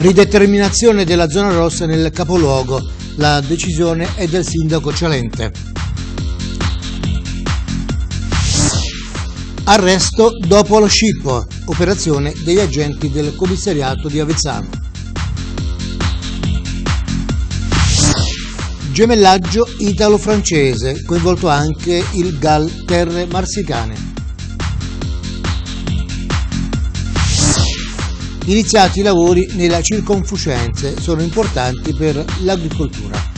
rideterminazione della zona rossa nel capoluogo. La decisione è del sindaco Cialente. Arresto dopo lo scippo, operazione degli agenti del commissariato di Avezzano. Gemellaggio italo-francese, coinvolto anche il GAL Terre Marsicane. Iniziati i lavori nella circonflucenze sono importanti per l'agricoltura.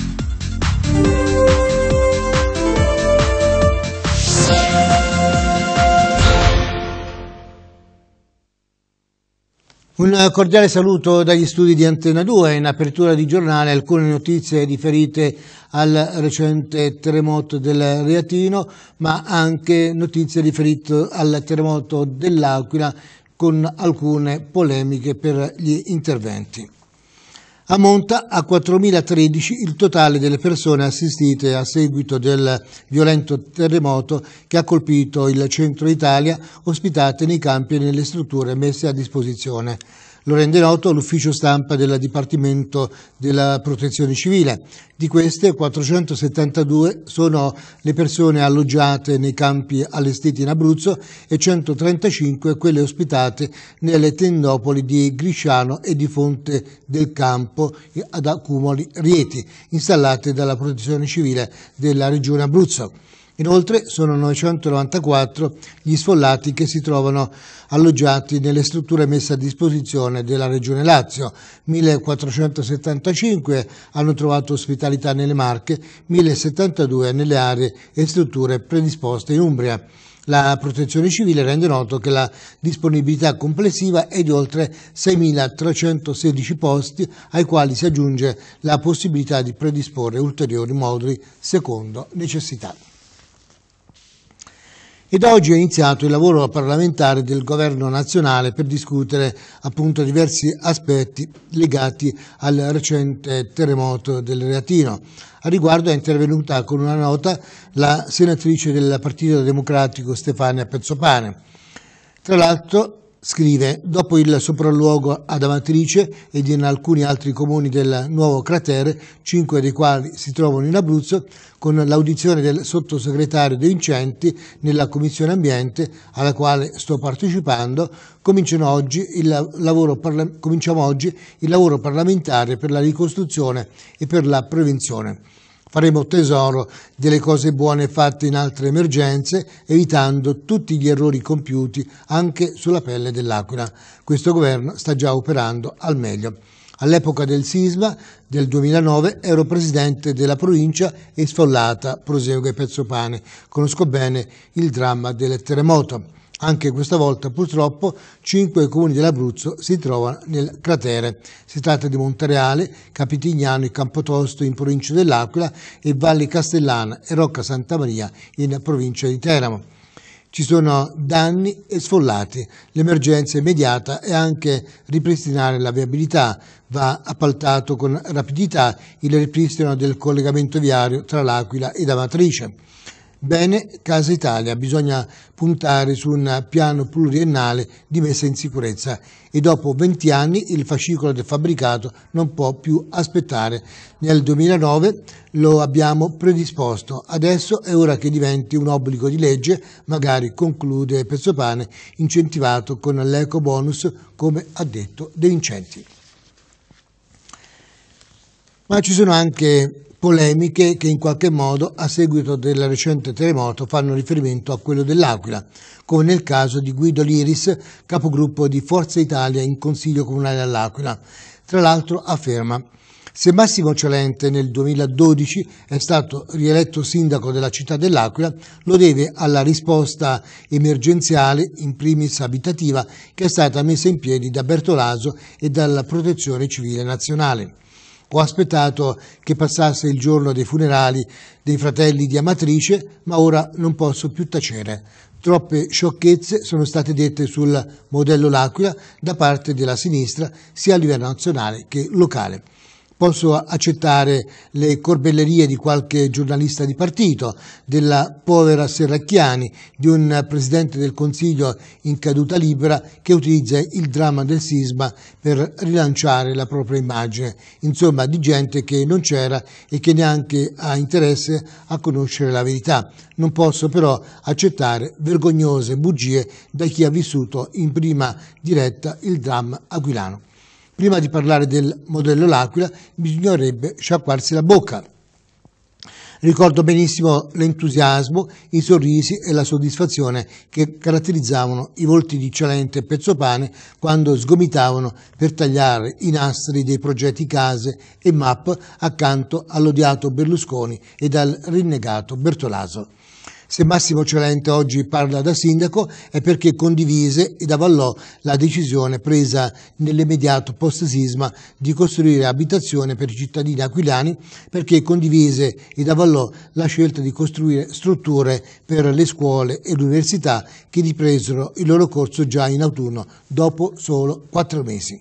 Un cordiale saluto dagli studi di Antena 2. In apertura di giornale alcune notizie riferite al recente terremoto del Reatino, ma anche notizie riferite al terremoto dell'Aquila con alcune polemiche per gli interventi. Ammonta a 4.013 il totale delle persone assistite a seguito del violento terremoto che ha colpito il centro Italia, ospitate nei campi e nelle strutture messe a disposizione lo rende noto l'ufficio stampa del Dipartimento della Protezione Civile. Di queste 472 sono le persone alloggiate nei campi allestiti in Abruzzo e 135 quelle ospitate nelle tendopoli di Grisciano e di Fonte del Campo ad Accumoli Rieti, installate dalla Protezione Civile della Regione Abruzzo. Inoltre sono 994 gli sfollati che si trovano alloggiati nelle strutture messe a disposizione della Regione Lazio, 1475 hanno trovato ospitalità nelle Marche, 1072 nelle aree e strutture predisposte in Umbria. La protezione civile rende noto che la disponibilità complessiva è di oltre 6.316 posti ai quali si aggiunge la possibilità di predisporre ulteriori moduli secondo necessità ed oggi è iniziato il lavoro parlamentare del governo nazionale per discutere appunto diversi aspetti legati al recente terremoto del Reatino. A riguardo è intervenuta con una nota la senatrice del Partito Democratico Stefania Pezzopane. Tra l'altro scrive dopo il sopralluogo ad Amatrice ed in alcuni altri comuni del nuovo cratere, cinque dei quali si trovano in Abruzzo, con l'audizione del sottosegretario De Vincenti nella Commissione Ambiente alla quale sto partecipando, cominciamo oggi il lavoro, cominciamo oggi il lavoro parlamentare per la ricostruzione e per la prevenzione. Faremo tesoro delle cose buone fatte in altre emergenze, evitando tutti gli errori compiuti anche sulla pelle dell'Aquila. Questo governo sta già operando al meglio. All'epoca del sisma del 2009 ero presidente della provincia e sfollata, prosegue Pezzopane. Conosco bene il dramma del terremoto. Anche questa volta purtroppo cinque comuni dell'Abruzzo si trovano nel cratere. Si tratta di Montareale, Capitignano e Campotosto in provincia dell'Aquila e Valle Castellana e Rocca Santa Maria in provincia di Teramo. Ci sono danni e sfollati. L'emergenza immediata è anche ripristinare la viabilità. Va appaltato con rapidità il ripristino del collegamento viario tra l'Aquila ed Amatrice. Bene, Casa Italia, bisogna puntare su un piano pluriennale di messa in sicurezza e dopo 20 anni il fascicolo del fabbricato non può più aspettare. Nel 2009 lo abbiamo predisposto, adesso è ora che diventi un obbligo di legge, magari conclude Pezzopane, incentivato con l'eco bonus come ha detto De Vincenti ma ci sono anche polemiche che in qualche modo a seguito del recente terremoto fanno riferimento a quello dell'Aquila, come nel caso di Guido Liris, capogruppo di Forza Italia in Consiglio Comunale all'Aquila. Tra l'altro afferma se Massimo Celente nel 2012 è stato rieletto sindaco della città dell'Aquila, lo deve alla risposta emergenziale, in primis abitativa, che è stata messa in piedi da Bertolaso e dalla Protezione Civile Nazionale. Ho aspettato che passasse il giorno dei funerali dei fratelli di Amatrice, ma ora non posso più tacere. Troppe sciocchezze sono state dette sul modello L'Aquila da parte della sinistra, sia a livello nazionale che locale. Posso accettare le corbellerie di qualche giornalista di partito, della povera Serracchiani, di un presidente del Consiglio in caduta libera che utilizza il dramma del sisma per rilanciare la propria immagine, insomma di gente che non c'era e che neanche ha interesse a conoscere la verità. Non posso però accettare vergognose bugie da chi ha vissuto in prima diretta il dramma aquilano. Prima di parlare del modello L'Aquila bisognerebbe sciacquarsi la bocca. Ricordo benissimo l'entusiasmo, i sorrisi e la soddisfazione che caratterizzavano i volti di Cialente e Pezzopane quando sgomitavano per tagliare i nastri dei progetti case e MAP accanto all'odiato Berlusconi e al rinnegato Bertolaso. Se Massimo Celente oggi parla da sindaco è perché condivise ed avallò la decisione presa nell'immediato post-sisma di costruire abitazione per i cittadini aquilani perché condivise ed avallò la scelta di costruire strutture per le scuole e l'università che ripresero il loro corso già in autunno dopo solo quattro mesi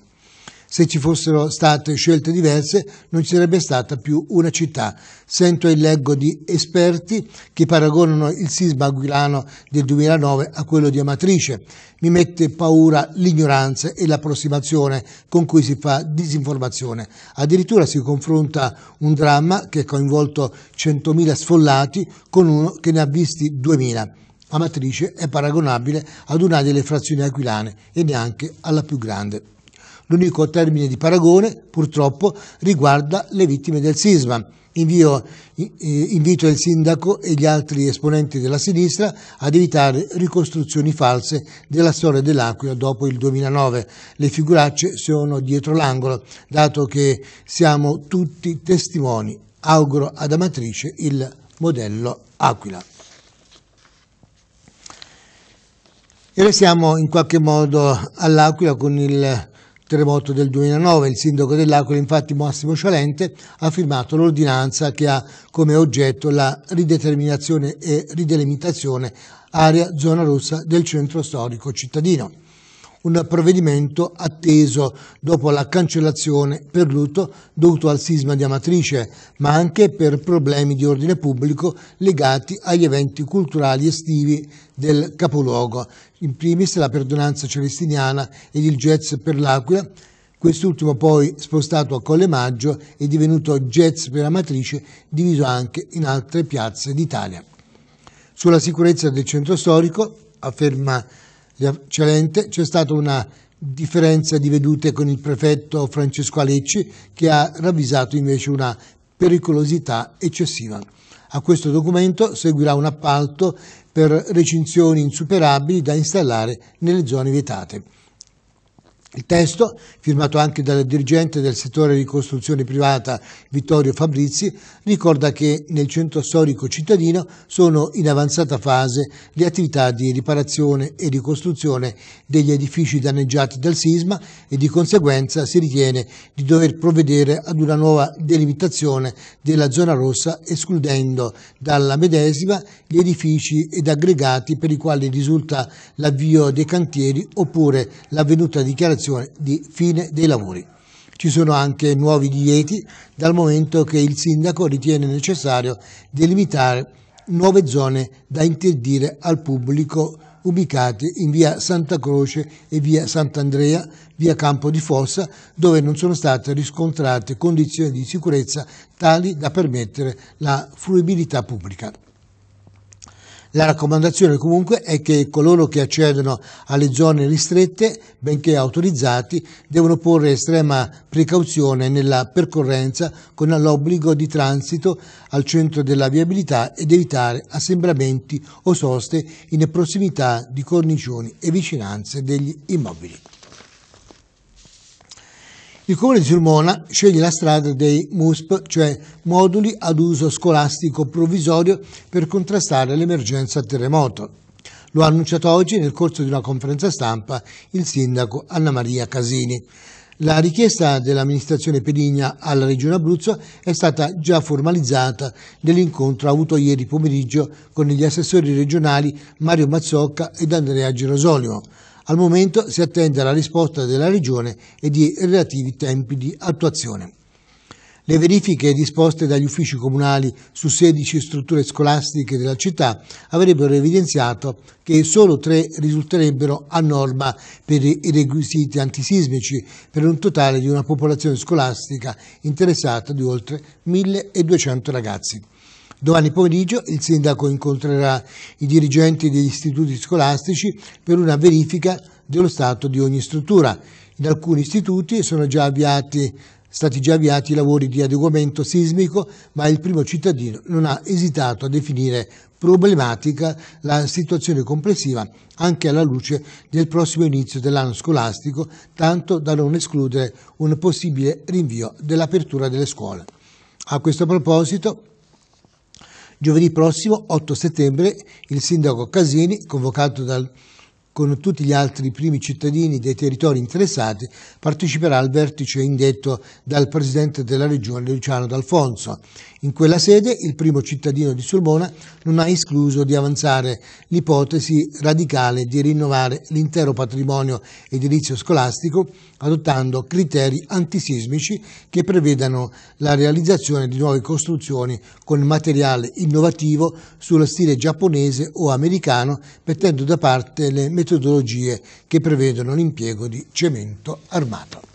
se ci fossero state scelte diverse non ci sarebbe stata più una città. Sento e leggo di esperti che paragonano il sisma aquilano del 2009 a quello di Amatrice. Mi mette paura l'ignoranza e l'approssimazione con cui si fa disinformazione. Addirittura si confronta un dramma che ha coinvolto 100.000 sfollati con uno che ne ha visti 2.000. Amatrice è paragonabile ad una delle frazioni aquilane e neanche alla più grande. L'unico termine di paragone, purtroppo, riguarda le vittime del sisma. Invio, invito il sindaco e gli altri esponenti della sinistra ad evitare ricostruzioni false della storia dell'Aquila dopo il 2009. Le figuracce sono dietro l'angolo, dato che siamo tutti testimoni. Auguro ad Amatrice il modello Aquila. E restiamo in qualche modo all'Aquila con il terremoto del 2009. Il sindaco dell'Aquila, infatti Massimo Cialente, ha firmato l'ordinanza che ha come oggetto la rideterminazione e ridelimitazione area zona rossa del centro storico cittadino un provvedimento atteso dopo la cancellazione per lutto dovuto al sisma di Amatrice, ma anche per problemi di ordine pubblico legati agli eventi culturali estivi del capoluogo. In primis la perdonanza celestiniana ed il jazz per l'Aquila, quest'ultimo poi spostato a Colle Maggio e divenuto jazz per Amatrice, diviso anche in altre piazze d'Italia. Sulla sicurezza del centro storico, afferma Celente, c'è stata una differenza di vedute con il prefetto Francesco Alecci che ha ravvisato invece una pericolosità eccessiva. A questo documento seguirà un appalto per recinzioni insuperabili da installare nelle zone vietate. Il testo, firmato anche dal dirigente del settore di costruzione privata Vittorio Fabrizi, ricorda che nel centro storico cittadino sono in avanzata fase le attività di riparazione e ricostruzione degli edifici danneggiati dal sisma e di conseguenza si ritiene di dover provvedere ad una nuova delimitazione della zona rossa escludendo dalla medesima gli edifici ed aggregati per i quali risulta l'avvio dei cantieri oppure l'avvenuta dichiarazione dichiarazione di fine dei lavori. Ci sono anche nuovi divieti dal momento che il sindaco ritiene necessario delimitare nuove zone da interdire al pubblico ubicate in via Santa Croce e via Sant'Andrea, via Campo di Fossa, dove non sono state riscontrate condizioni di sicurezza tali da permettere la fruibilità pubblica. La raccomandazione comunque è che coloro che accedono alle zone ristrette, benché autorizzati, devono porre estrema precauzione nella percorrenza con l'obbligo di transito al centro della viabilità ed evitare assembramenti o soste in prossimità di cornicioni e vicinanze degli immobili. Il comune di Sulmona sceglie la strada dei MUSP, cioè moduli ad uso scolastico provvisorio per contrastare l'emergenza terremoto. Lo ha annunciato oggi nel corso di una conferenza stampa il sindaco Anna Maria Casini. La richiesta dell'amministrazione Pedigna alla Regione Abruzzo è stata già formalizzata nell'incontro avuto ieri pomeriggio con gli assessori regionali Mario Mazzocca ed Andrea Girosolimo. Al momento si attende alla risposta della Regione e di relativi tempi di attuazione. Le verifiche disposte dagli uffici comunali su 16 strutture scolastiche della città avrebbero evidenziato che solo tre risulterebbero a norma per i requisiti antisismici per un totale di una popolazione scolastica interessata di oltre 1200 ragazzi. Domani pomeriggio il sindaco incontrerà i dirigenti degli istituti scolastici per una verifica dello stato di ogni struttura. In alcuni istituti sono già avviati, stati già avviati i lavori di adeguamento sismico, ma il primo cittadino non ha esitato a definire problematica la situazione complessiva anche alla luce del prossimo inizio dell'anno scolastico, tanto da non escludere un possibile rinvio dell'apertura delle scuole. A questo proposito, Giovedì prossimo, 8 settembre, il sindaco Casini, convocato dal, con tutti gli altri primi cittadini dei territori interessati, parteciperà al vertice indetto dal presidente della regione Luciano D'Alfonso. In quella sede il primo cittadino di Sulmona non ha escluso di avanzare l'ipotesi radicale di rinnovare l'intero patrimonio edilizio scolastico adottando criteri antisismici che prevedano la realizzazione di nuove costruzioni con materiale innovativo sullo stile giapponese o americano mettendo da parte le metodologie che prevedono l'impiego di cemento armato.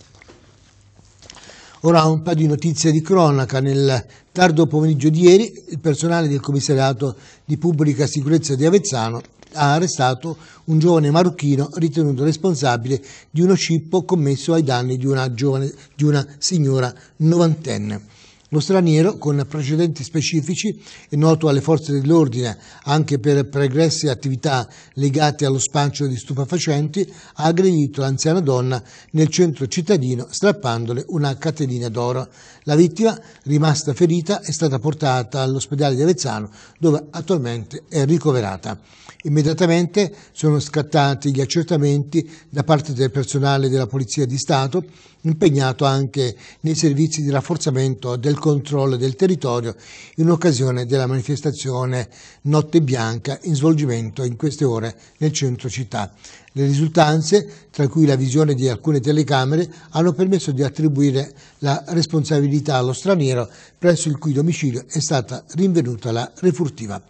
Ora un paio di notizie di cronaca. Nel tardo pomeriggio di ieri il personale del commissariato di pubblica sicurezza di Avezzano ha arrestato un giovane marocchino ritenuto responsabile di uno scippo commesso ai danni di una, giovane, di una signora novantenne. Lo straniero, con precedenti specifici, è noto alle forze dell'ordine anche per pregresse attività legate allo spancio di stupefacenti, ha aggredito l'anziana donna nel centro cittadino strappandole una catenina d'oro. La vittima, rimasta ferita, è stata portata all'ospedale di Avezzano dove attualmente è ricoverata. Immediatamente sono scattati gli accertamenti da parte del personale della Polizia di Stato, impegnato anche nei servizi di rafforzamento del controllo del territorio in occasione della manifestazione Notte Bianca in svolgimento in queste ore nel centro città. Le risultanze, tra cui la visione di alcune telecamere, hanno permesso di attribuire la responsabilità allo straniero presso il cui domicilio è stata rinvenuta la refurtiva.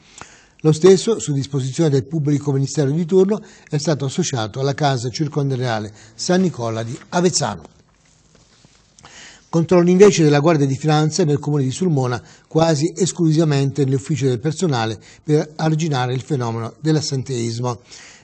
Lo stesso, su disposizione del pubblico ministero di turno, è stato associato alla casa circondariale San Nicola di Avezzano. Controlli invece della Guardia di Finanza nel comune di Sulmona quasi esclusivamente nell'ufficio del personale per arginare il fenomeno dell'assenteismo.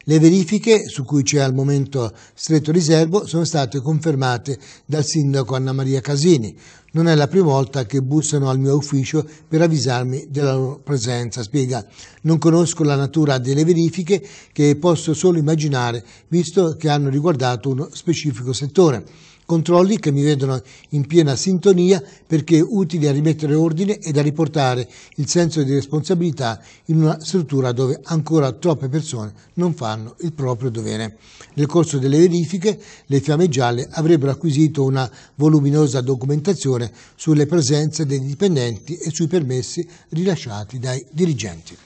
Le verifiche, su cui c'è al momento stretto riservo, sono state confermate dal sindaco Anna Maria Casini. Non è la prima volta che bussano al mio ufficio per avvisarmi della loro presenza, spiega. Non conosco la natura delle verifiche che posso solo immaginare, visto che hanno riguardato uno specifico settore controlli che mi vedono in piena sintonia perché utili a rimettere ordine ed a riportare il senso di responsabilità in una struttura dove ancora troppe persone non fanno il proprio dovere. Nel corso delle verifiche le fiamme gialle avrebbero acquisito una voluminosa documentazione sulle presenze dei dipendenti e sui permessi rilasciati dai dirigenti.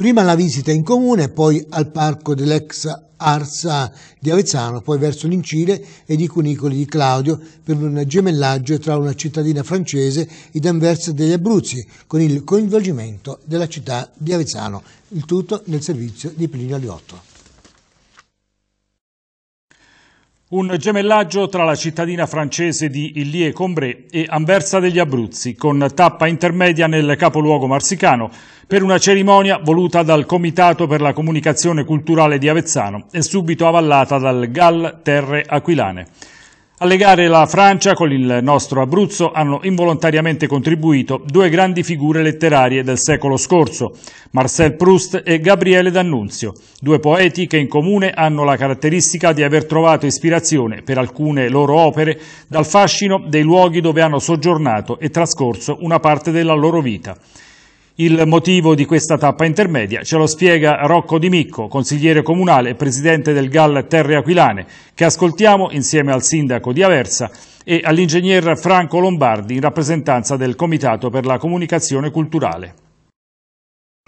Prima la visita in comune, poi al parco dell'ex Arsa di Avezzano, poi verso l'Incile ed i cunicoli di Claudio per un gemellaggio tra una cittadina francese ed Anversa degli Abruzzi, con il coinvolgimento della città di Avezzano. Il tutto nel servizio di Plinio Aliotto. Un gemellaggio tra la cittadina francese di Illie-Combré e Anversa degli Abruzzi, con tappa intermedia nel capoluogo marsicano, per una cerimonia voluta dal Comitato per la Comunicazione Culturale di Avezzano e subito avallata dal GAL Terre Aquilane legare la Francia con il nostro Abruzzo hanno involontariamente contribuito due grandi figure letterarie del secolo scorso, Marcel Proust e Gabriele D'Annunzio, due poeti che in comune hanno la caratteristica di aver trovato ispirazione per alcune loro opere dal fascino dei luoghi dove hanno soggiornato e trascorso una parte della loro vita. Il motivo di questa tappa intermedia ce lo spiega Rocco Di Micco, consigliere comunale e presidente del GAL Terre Aquilane, che ascoltiamo insieme al sindaco di Aversa e all'ingegner Franco Lombardi in rappresentanza del Comitato per la Comunicazione Culturale.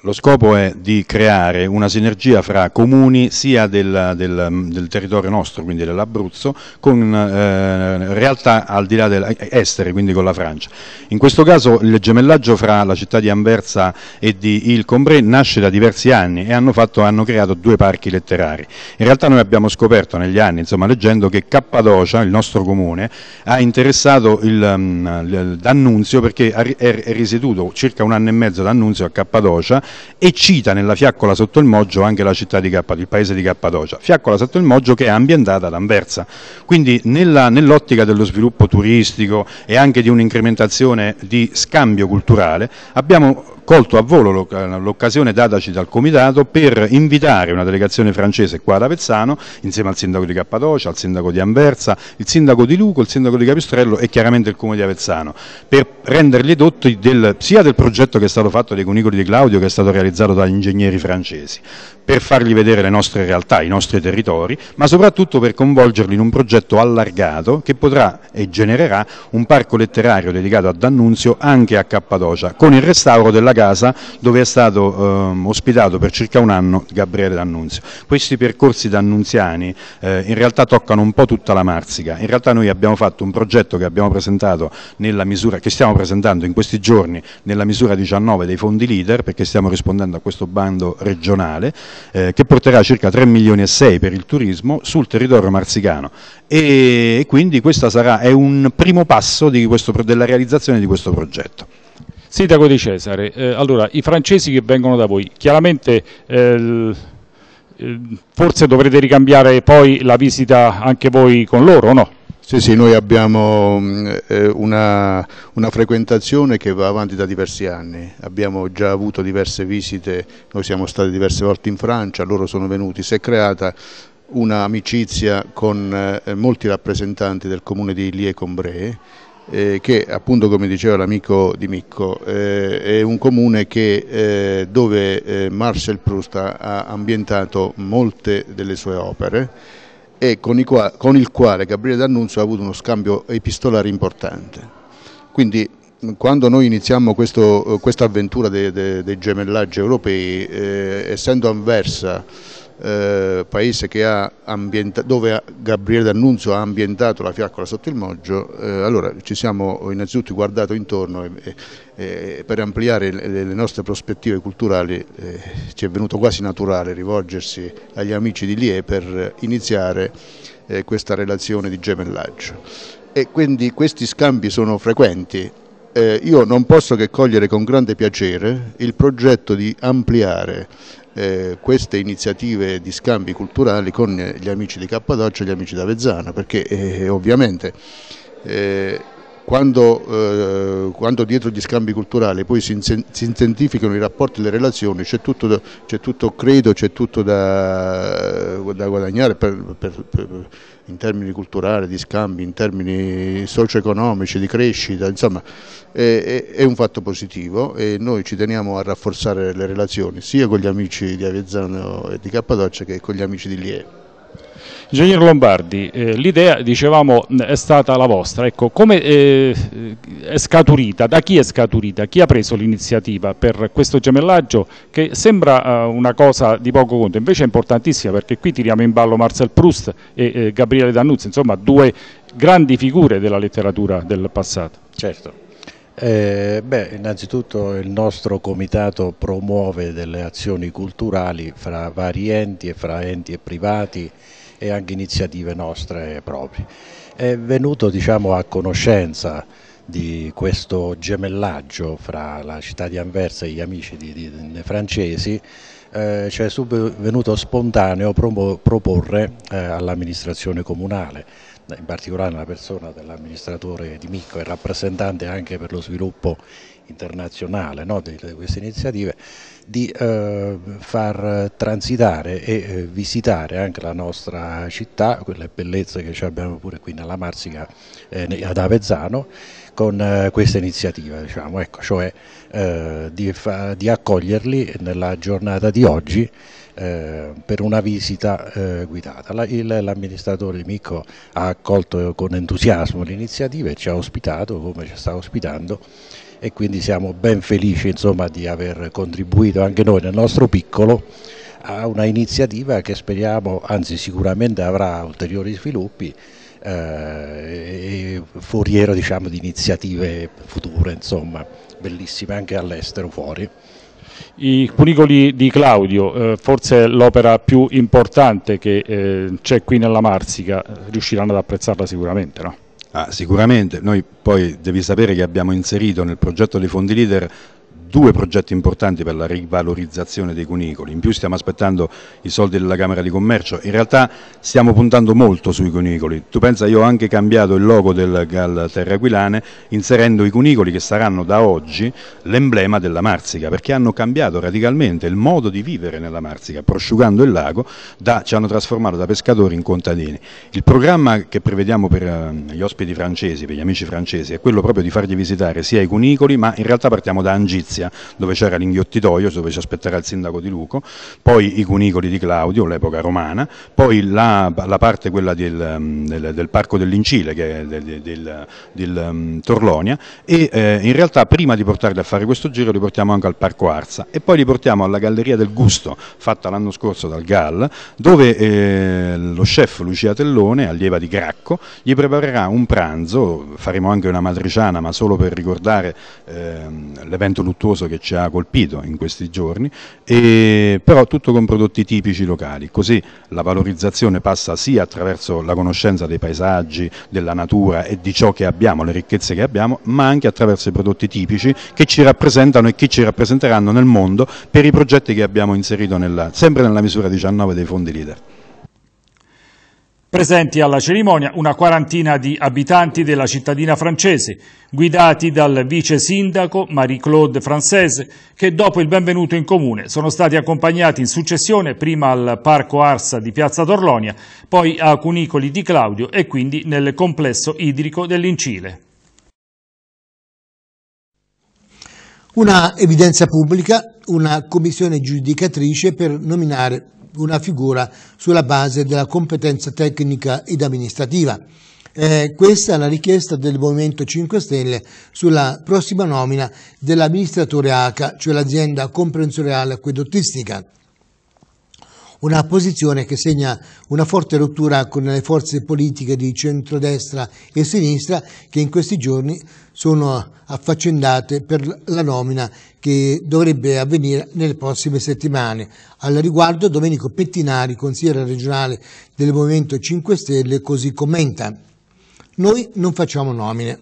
Lo scopo è di creare una sinergia fra comuni sia del, del, del territorio nostro, quindi dell'Abruzzo, con eh, realtà al di là del, estere, quindi con la Francia. In questo caso il gemellaggio fra la città di Anversa e di Il Combré nasce da diversi anni e hanno, fatto, hanno creato due parchi letterari. In realtà noi abbiamo scoperto negli anni, insomma, leggendo, che Cappadocia, il nostro comune, ha interessato il, D'Annunzio mm, perché è risieduto circa un anno e mezzo D'Annunzio a Cappadocia e cita nella fiaccola sotto il Moggio anche la città di Cappadocia, il paese di Cappadocia, fiaccola sotto il Moggio che è ambientata ad Anversa. Quindi nell'ottica nell dello sviluppo turistico e anche di un'incrementazione di scambio culturale abbiamo colto a volo eh, l'occasione dataci dal Comitato per invitare una delegazione francese qua ad Avezzano, insieme al sindaco di Cappadocia, al sindaco di Anversa, il sindaco di Luco, il sindaco di Capistrello e chiaramente il comune di Avezzano, per renderli dotti del, sia del progetto che è stato fatto dei Cunicoli di Claudio, che è stato stato realizzato dagli ingegneri francesi per fargli vedere le nostre realtà, i nostri territori, ma soprattutto per coinvolgerli in un progetto allargato che potrà e genererà un parco letterario dedicato a D'Annunzio anche a Cappadocia, con il restauro della casa dove è stato eh, ospitato per circa un anno Gabriele D'Annunzio. Questi percorsi d'annunziani eh, in realtà toccano un po' tutta la Marsica, in realtà noi abbiamo fatto un progetto che abbiamo presentato nella misura, che stiamo presentando in questi giorni nella misura 19 dei fondi leader perché stiamo rispondendo a questo bando regionale eh, che porterà circa 3 milioni e 6 per il turismo sul territorio marzicano e quindi questo è un primo passo questo, della realizzazione di questo progetto. Sindaco Di Cesare, eh, allora i francesi che vengono da voi, chiaramente eh, eh forse dovrete ricambiare poi la visita anche voi con loro, o no? Sì, sì, noi abbiamo mm, eh, una, una, frequentazione che va avanti da diversi anni, abbiamo già avuto diverse visite, noi siamo stati diverse volte in Francia, loro sono venuti, si è creata un'amicizia con eh, molti rappresentanti del comune di Lie-Combré eh, che appunto come diceva l'amico di Micco eh, è un comune che, eh, dove eh, Marcel Proust ha ambientato molte delle sue opere e con, il quale Gabriele D'Annunzio ha avuto uno scambio epistolare importante. Quindi quando noi iniziamo eh, questa avventura dei, dei, dei gemellaggi europei, eh, essendo avversa eh, paese ambienta- dove Gabriele D'Annunzio ha ambientato la fiaccola sotto il Moggio, eh, allora ci siamo innanzitutto guardato intorno e, e per ampliare le, le, nostre prospettive culturali eh, ci è venuto quasi naturale rivolgersi agli amici di Lie per iniziare eh, questa relazione di gemellaggio. E quindi questi scambi sono frequenti, eh, io non posso che cogliere con grande piacere il progetto di ampliare eh, queste iniziative di scambi culturali con gli amici di Cappadoccia e gli amici d'Avezzano perché eh, ovviamente eh, quando, eh, quando, dietro gli scambi culturali poi si, si intensificano i rapporti e le relazioni, c'è tutto, tutto, credo, c'è tutto da, da guadagnare per, per, per, in termini culturali, di scambi, in termini socio-economici, di crescita, insomma è, è, un fatto positivo e noi ci teniamo a rafforzare le relazioni sia con gli amici di Avezzano e di Cappadoccia che con gli amici di Lieve. Ingegner Lombardi, eh, l'idea, dicevamo, è stata la vostra, ecco, come eh, è scaturita, da chi è scaturita, chi ha preso l'iniziativa per questo gemellaggio che sembra eh, una cosa di poco conto, invece è importantissima perché qui tiriamo in ballo Marcel Proust e eh, Gabriele D'Annunzio, insomma due grandi figure della letteratura del passato. Certo. Eh, beh, innanzitutto il nostro comitato promuove delle azioni culturali fra vari enti e fra enti e privati e anche iniziative nostre proprie. È venuto diciamo, a conoscenza di questo gemellaggio fra la città di Anversa e gli amici di, di, di, francesi, eh, cioè è venuto spontaneo promo, proporre eh, all'amministrazione comunale, in particolare alla persona dell'amministratore di Micco e rappresentante anche per lo sviluppo internazionale no, di, queste iniziative, di eh, far transitare e eh, visitare anche la nostra città, quelle bellezze che abbiamo pure qui nella Marsica eh, ad Avezzano, con eh, questa iniziativa, diciamo, ecco, cioè eh, di, di, accoglierli nella giornata di oggi per una visita guidata. l'amministratore Micco ha accolto con entusiasmo l'iniziativa e ci ha ospitato come ci sta ospitando e quindi siamo ben felici insomma, di aver contribuito anche noi nel nostro piccolo a una iniziativa che speriamo, anzi sicuramente avrà ulteriori sviluppi eh, e foriero diciamo, di iniziative future, insomma, bellissime anche all'estero fuori. I cunicoli di Claudio, eh, forse l'opera più importante che eh, c'è qui nella Marsica, riusciranno ad apprezzarla sicuramente, no? Ah, sicuramente, noi poi devi sapere che abbiamo inserito nel progetto dei fondi leader due progetti importanti per la rivalorizzazione dei cunicoli, in più stiamo aspettando i soldi della Camera di Commercio, in realtà stiamo puntando molto sui cunicoli, tu pensa io ho anche cambiato il logo del Gal Terra Aquilane inserendo i cunicoli che saranno da oggi l'emblema della Marsica, perché hanno cambiato radicalmente il modo di vivere nella Marsica, prosciugando il lago, da, ci hanno trasformato da pescatori in contadini. Il programma che prevediamo per eh, gli ospiti francesi, per gli amici francesi, è quello proprio di fargli visitare sia i cunicoli, ma in realtà partiamo da Angizia, Venezia, dove c'era l'inghiottitoio, dove ci aspetterà il sindaco di Luco, poi i cunicoli di Claudio, l'epoca romana, poi la, la parte quella del, mm, del, del parco dell'Incile, che è del, del, del um, mm, Torlonia, e eh, in realtà prima di portarli a fare questo giro li portiamo anche al parco Arza e poi li portiamo alla Galleria del Gusto, fatta l'anno scorso dal GAL, dove eh, lo chef Lucia Tellone, allieva di Gracco, gli preparerà un pranzo, faremo anche una matriciana, ma solo per ricordare eh, l'evento luttuoso costoso che ci ha colpito in questi giorni, e, però tutto con prodotti tipici locali, così la valorizzazione passa sia attraverso la conoscenza dei paesaggi, della natura e di ciò che abbiamo, le ricchezze che abbiamo, ma anche attraverso i prodotti tipici che ci rappresentano e che ci rappresenteranno nel mondo per i progetti che abbiamo inserito nella, sempre nella misura 19 dei fondi leader. Presenti alla cerimonia una quarantina di abitanti della cittadina francese, guidati dal vice sindaco Marie-Claude Francese, che dopo il benvenuto in comune sono stati accompagnati in successione prima al Parco Arsa di Piazza Torlonia, poi a Cunicoli di Claudio e quindi nel complesso idrico dell'Incile. Una evidenza pubblica, una commissione giudicatrice per nominare una figura sulla base della competenza tecnica ed amministrativa. Eh, questa è la richiesta del Movimento 5 Stelle sulla prossima nomina dell'amministratore ACA, cioè l'azienda comprensoriale acquedottistica. Una posizione che segna una forte rottura con le forze politiche di centrodestra e sinistra che in questi giorni sono affaccendate per la nomina che dovrebbe avvenire nelle prossime settimane. Al riguardo Domenico Pettinari, consigliere regionale del Movimento 5 Stelle, così commenta. Noi non facciamo nomine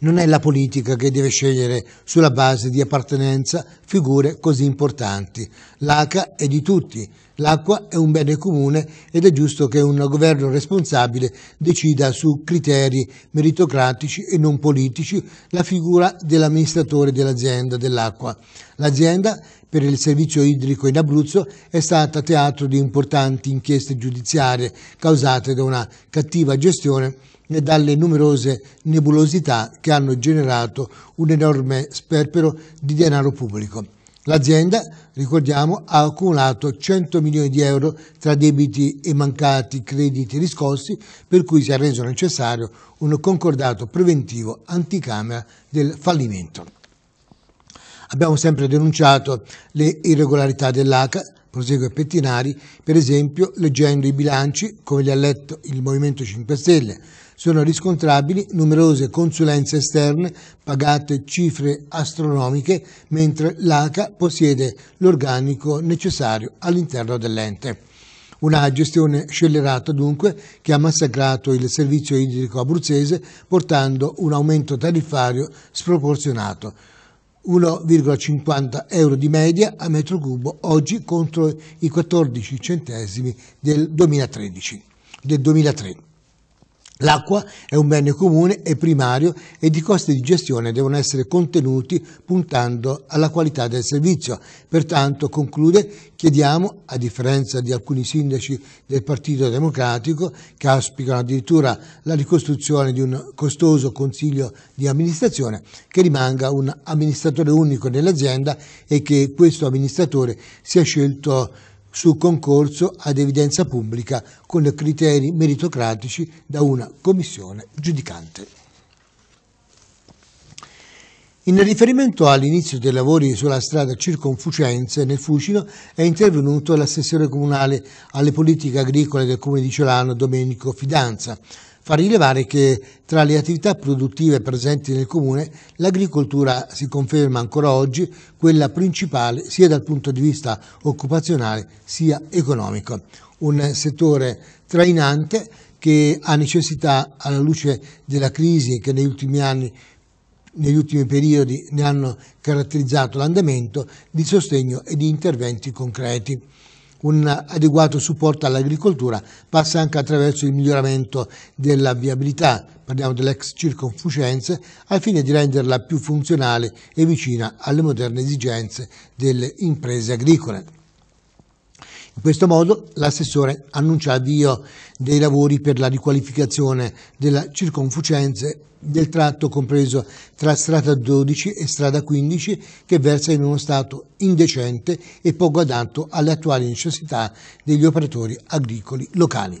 non è la politica che deve scegliere sulla base di appartenenza figure così importanti. L'ACA è di tutti, l'acqua è un bene comune ed è giusto che un governo responsabile decida su criteri meritocratici e non politici la figura dell'amministratore dell'azienda dell'acqua. L'azienda per il servizio idrico in Abruzzo è stata teatro di importanti inchieste giudiziarie causate da una cattiva gestione né dalle numerose nebulosità che hanno generato un enorme sperpero di denaro pubblico. L'azienda, ricordiamo, ha accumulato 100 milioni di euro tra debiti e mancati crediti riscossi, per cui si è reso necessario un concordato preventivo anticamera del fallimento. Abbiamo sempre denunciato le irregolarità dell'ACA, prosegue Pettinari, per esempio leggendo i bilanci come li ha letto il Movimento 5 Stelle, sono riscontrabili numerose consulenze esterne pagate cifre astronomiche, mentre l'ACA possiede l'organico necessario all'interno dell'ente. Una gestione scellerata dunque che ha massacrato il servizio idrico abruzzese portando un aumento tariffario sproporzionato. 1,50 euro di media a metro cubo oggi contro i 14 centesimi del 2013, del 2003. L'acqua è un bene comune e primario ed i costi di gestione devono essere contenuti puntando alla qualità del servizio. Pertanto, conclude, chiediamo, a differenza di alcuni sindaci del Partito Democratico che auspicano addirittura la ricostruzione di un costoso consiglio di amministrazione, che rimanga un amministratore unico nell'azienda e che questo amministratore sia scelto su concorso ad evidenza pubblica con criteri meritocratici da una commissione giudicante. In riferimento all'inizio dei lavori sulla strada circonfucenze nel Fucino è intervenuto l'assessore comunale alle politiche agricole del comune di Ciolano, Domenico Fidanza fa rilevare che tra le attività produttive presenti nel comune l'agricoltura si conferma ancora oggi quella principale sia dal punto di vista occupazionale sia economico. Un settore trainante che ha necessità alla luce della crisi che negli ultimi anni negli ultimi periodi ne hanno caratterizzato l'andamento di sostegno e di interventi concreti un adeguato supporto all'agricoltura passa anche attraverso il miglioramento della viabilità, parliamo dell'ex circonfucenze, al fine di renderla più funzionale e vicina alle moderne esigenze delle imprese agricole. In questo modo l'assessore annuncia l'avvio dei lavori per la riqualificazione della circonfucenze del tratto compreso tra strada 12 e strada 15 che versa in uno stato indecente e poco adatto alle attuali necessità degli operatori agricoli locali.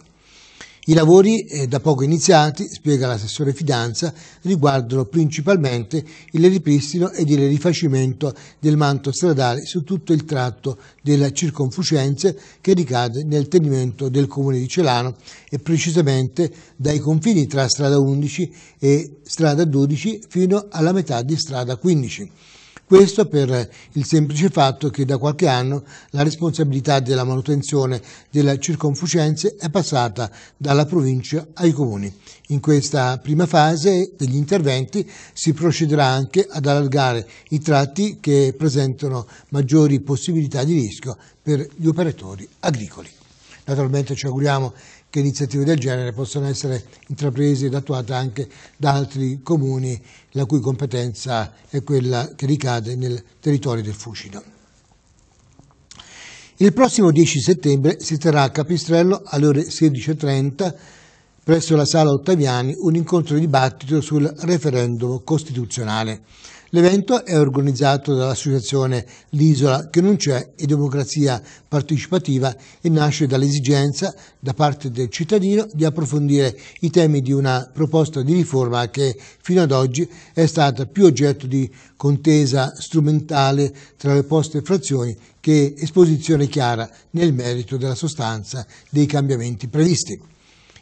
I lavori, eh, da poco iniziati, spiega l'assessore Fidanza, riguardano principalmente il ripristino ed il rifacimento del manto stradale su tutto il tratto della circonflucenze che ricade nel tenimento del comune di Celano e precisamente dai confini tra strada 11 e strada 12 fino alla metà di strada 15. Questo per il semplice fatto che da qualche anno la responsabilità della manutenzione della circonfucenze è passata dalla provincia ai comuni. In questa prima fase degli interventi si procederà anche ad allargare i tratti che presentano maggiori possibilità di rischio per gli operatori agricoli. Naturalmente ci auguriamo che iniziative del genere possano essere intraprese ed attuate anche da altri comuni la cui competenza è quella che ricade nel territorio del Fucino. Il prossimo 10 settembre si terrà a Capistrello alle ore 16.30 presso la Sala Ottaviani un incontro di dibattito sul referendum costituzionale. L'evento è organizzato dall'associazione L'Isola che non c'è e democrazia partecipativa e nasce dall'esigenza da parte del cittadino di approfondire i temi di una proposta di riforma che fino ad oggi è stata più oggetto di contesa strumentale tra le poste frazioni che esposizione chiara nel merito della sostanza dei cambiamenti previsti.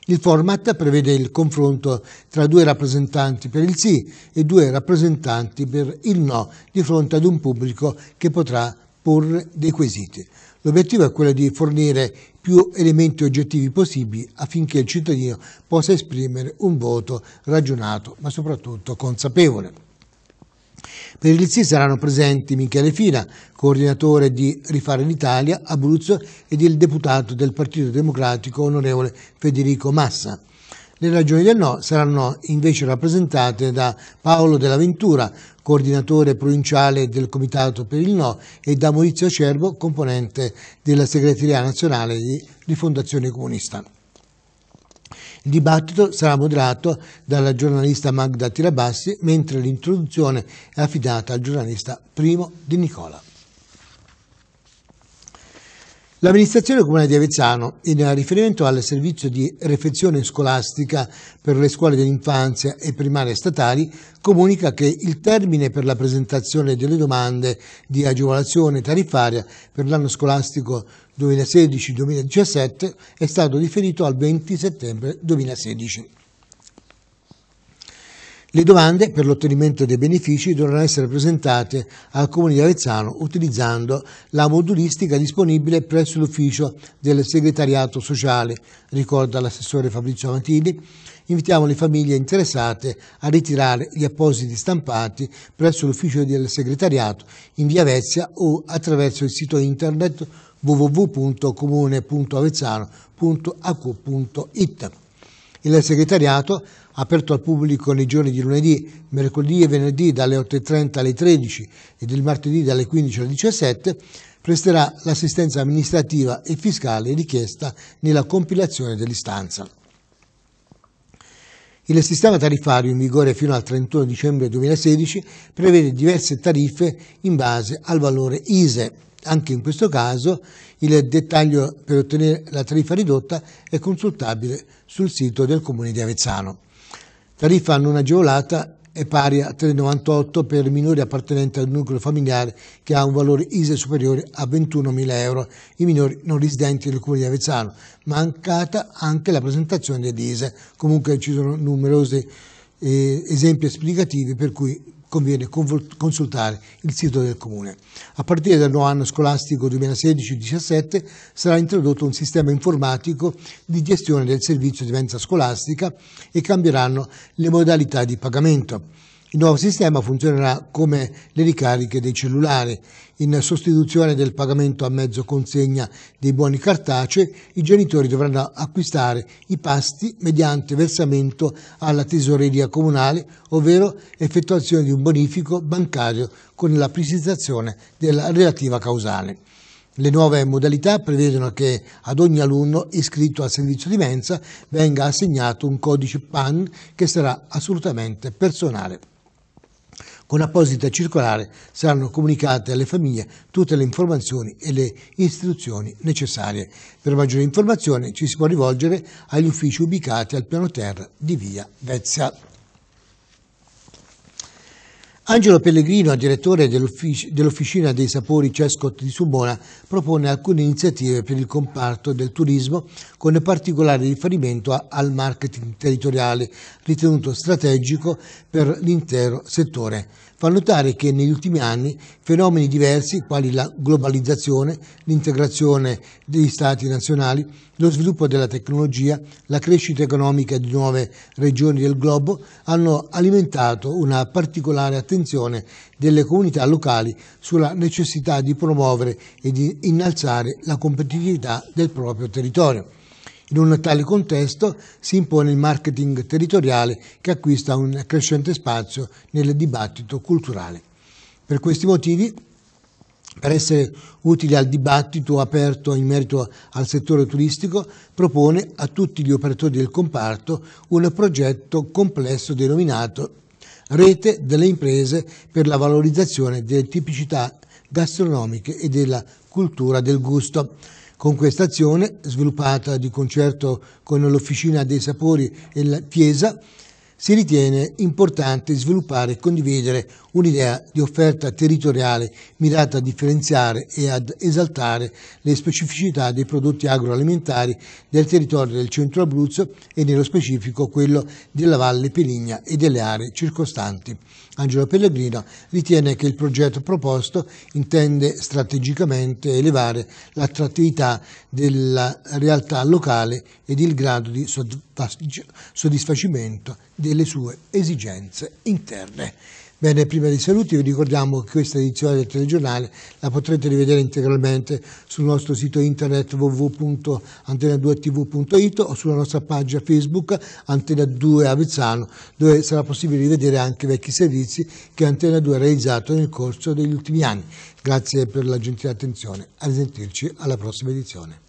Il format prevede il confronto tra due rappresentanti per il sì e due rappresentanti per il no di fronte ad un pubblico che potrà porre dei quesiti. L'obiettivo è quello di fornire più elementi oggettivi possibili affinché il cittadino possa esprimere un voto ragionato ma soprattutto consapevole. Per il sì saranno presenti Michele Fina, coordinatore di Rifare l'Italia, Abruzzo, ed il deputato del Partito Democratico, onorevole Federico Massa. Le ragioni del no saranno invece rappresentate da Paolo Della Ventura, coordinatore provinciale del Comitato per il No, e da Maurizio Acerbo, componente della segreteria nazionale di Rifondazione Comunista. Il dibattito sarà moderato dalla giornalista Magda Tirabassi, mentre l'introduzione è affidata al giornalista Primo Di Nicola. L'amministrazione comunale di Avezzano, in riferimento al servizio di refezione scolastica per le scuole dell'infanzia e primarie statali, comunica che il termine per la presentazione delle domande di agevolazione tariffaria per l'anno scolastico 2016-2017 è stato riferito al 20 settembre 2016. Le domande per l'ottenimento dei benefici dovranno essere presentate al Comune di Avezzano utilizzando la modulistica disponibile presso l'ufficio del segretariato sociale, ricorda l'assessore Fabrizio Amatini. Invitiamo le famiglie interessate a ritirare gli appositi stampati presso l'ufficio del segretariato in via Vezia o attraverso il sito internet www.comune.avezzano.acu.it. Il segretariato, aperto al pubblico nei giorni di lunedì, mercoledì e venerdì dalle 8.30 alle 13 e del martedì dalle 15 alle 17, presterà l'assistenza amministrativa e fiscale richiesta nella compilazione dell'istanza. Il sistema tarifario in vigore fino al 31 dicembre 2016 prevede diverse tariffe in base al valore ISE. Anche in questo caso il dettaglio per ottenere la tariffa ridotta è consultabile sul sito del Comune di Avezzano. Tariffa non agevolata è pari a 3,98 per minori appartenenti al nucleo familiare che ha un valore ISE superiore a 21.000 euro, i minori non residenti del Comune di Avezzano. Mancata anche la presentazione dell'ISE. Comunque ci sono numerosi eh, esempi esplicativi per cui conviene consultare il sito del Comune. A partire dal nuovo anno scolastico 2016 2017 sarà introdotto un sistema informatico di gestione del servizio di mensa scolastica e cambieranno le modalità di pagamento. Il nuovo sistema funzionerà come le ricariche dei cellulari. In sostituzione del pagamento a mezzo consegna dei buoni cartacei, i genitori dovranno acquistare i pasti mediante versamento alla tesoreria comunale, ovvero effettuazione di un bonifico bancario con la precisazione della relativa causale. Le nuove modalità prevedono che ad ogni alunno iscritto al servizio di mensa venga assegnato un codice PAN che sarà assolutamente personale. Con apposita circolare saranno comunicate alle famiglie tutte le informazioni e le istruzioni necessarie. Per maggiori informazioni ci si può rivolgere agli uffici ubicati al piano terra di via Vezia. Angelo Pellegrino, direttore dell'Officina dell dei Sapori Cescot di Subona, propone alcune iniziative per il comparto del turismo con particolare riferimento al marketing territoriale, ritenuto strategico per l'intero settore fa notare che negli ultimi anni fenomeni diversi, quali la globalizzazione, l'integrazione degli stati nazionali, lo sviluppo della tecnologia, la crescita economica di nuove regioni del globo, hanno alimentato una particolare attenzione delle comunità locali sulla necessità di promuovere e di innalzare la competitività del proprio territorio. In un tale contesto si impone il marketing territoriale che acquista un crescente spazio nel dibattito culturale. Per questi motivi per essere utile al dibattito aperto in merito al settore turistico, propone a tutti gli operatori del comparto un progetto complesso denominato Rete delle imprese per la valorizzazione delle tipicità gastronomiche e della cultura del gusto, con questa azione, sviluppata di concerto con l'Officina dei Sapori e la Chiesa, si ritiene importante sviluppare e condividere un'idea di offerta territoriale mirata a differenziare e ad esaltare le specificità dei prodotti agroalimentari del territorio del centro Abruzzo e nello specifico quello della Valle Peligna e delle aree circostanti. Angelo Pellegrino ritiene che il progetto proposto intende strategicamente elevare l'attrattività della realtà locale ed il grado di soddisfacimento delle sue esigenze interne. Bene, prima di saluti vi ricordiamo che questa edizione del telegiornale la potrete rivedere integralmente sul nostro sito internet www.antena2tv.it o sulla nostra pagina Facebook Antena 2 Avezzano, dove sarà possibile rivedere anche vecchi servizi che Antena 2 ha realizzato nel corso degli ultimi anni. Grazie per la gentile attenzione, a risentirci alla prossima edizione.